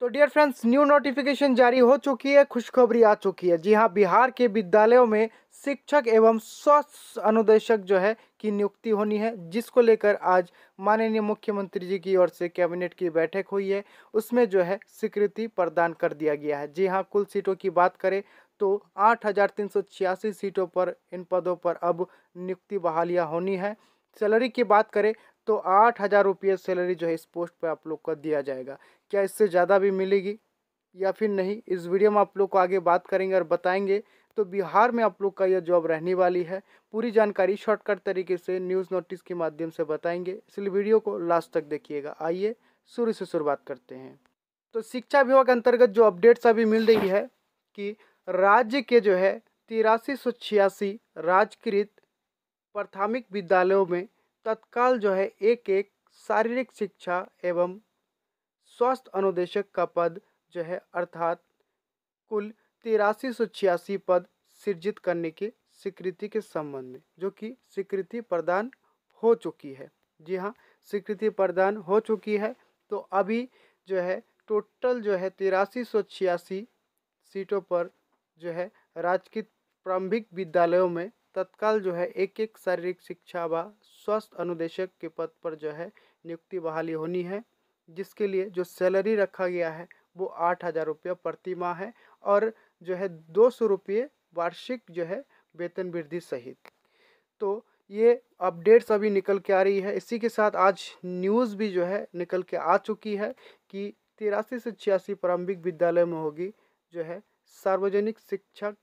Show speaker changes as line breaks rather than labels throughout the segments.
तो dear friends new notification जारी हो चुकी है खुशखबरी आ चुकी है जी हाँ बिहार के विद्यालयों में शिक्षक एवं स्वास्थ्य अनुदेशक जो है की नियुक्ति होनी है जिसको लेकर आज माननीय मुख्यमंत्री जी की ओर से कैबिनेट की बैठक हुई है उसमें जो है स्वीकृति प्रदान कर दिया गया है जी हाँ कुल सीटों की बात करें तो आठ सीटों पर इन पदों पर अब नियुक्ति बहालियाँ होनी है सैलरी की बात करें तो आठ हज़ार रुपये सैलरी जो है इस पोस्ट पर आप लोग का दिया जाएगा क्या इससे ज़्यादा भी मिलेगी या फिर नहीं इस वीडियो में आप लोग को आगे बात करेंगे और बताएंगे तो बिहार में आप लोग का यह जॉब रहने वाली है पूरी जानकारी शॉर्टकट तरीके से न्यूज़ नोटिस के माध्यम से बताएंगे इसलिए वीडियो को लास्ट तक देखिएगा आइए शुरू से शुरुआत करते हैं तो शिक्षा विभाग अंतर्गत जो अपडेट्स अभी मिल रही है कि राज्य के जो है तिरासी सौ छियासी राजकृत प्राथमिक विद्यालयों में तत्काल जो है एक एक शारीरिक शिक्षा एवं स्वास्थ्य अनुदेशक का पद जो है अर्थात कुल तिरासी सौ छियासी पद सृजित करने की स्वीकृति के संबंध में जो कि स्वीकृति प्रदान हो चुकी है जी हाँ स्वीकृति प्रदान हो चुकी है तो अभी जो है टोटल जो है तिरासी सौ छियासी सीटों पर जो है राजकीय प्रारंभिक विद्यालयों में तत्काल जो है एक एक शारीरिक शिक्षा व स्वास्थ्य अनुदेशक के पद पर जो है नियुक्ति बहाली होनी है जिसके लिए जो सैलरी रखा गया है वो आठ हज़ार रुपये प्रति माह है और जो है दो सौ रुपये वार्षिक जो है वेतन वृद्धि सहित तो ये अपडेट्स अभी निकल के आ रही है इसी के साथ आज न्यूज़ भी जो है निकल के आ चुकी है कि तिरासी से छियासी प्रारंभिक विद्यालय में होगी जो है सार्वजनिक शिक्षक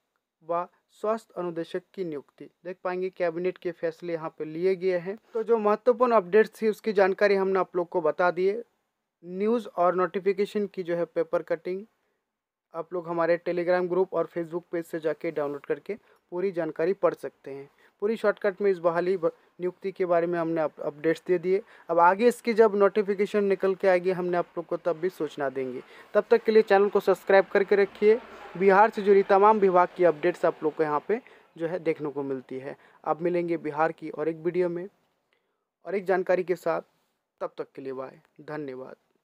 व स्वास्थ्य अनुदेशक की नियुक्ति देख पाएंगे कैबिनेट के फैसले यहाँ पे लिए गए हैं तो जो महत्वपूर्ण अपडेट्स थी उसकी जानकारी हमने आप लोग को बता दिए न्यूज़ और नोटिफिकेशन की जो है पेपर कटिंग आप लोग हमारे टेलीग्राम ग्रुप और फेसबुक पेज से जाके डाउनलोड करके पूरी जानकारी पढ़ सकते हैं पूरी शॉर्टकट में इस बहाली नियुक्ति के बारे में हमने अपडेट्स दे दिए अब आगे इसकी जब नोटिफिकेशन निकल के आएगी हमने आप लोग को तब भी सूचना देंगे तब तक के लिए चैनल को सब्सक्राइब करके रखिए बिहार से जुड़ी तमाम विभाग की अपडेट्स आप लोग को यहाँ पर जो है देखने को मिलती है अब मिलेंगे बिहार की और एक वीडियो में और एक जानकारी के साथ तब तक के लिए बाय धन्यवाद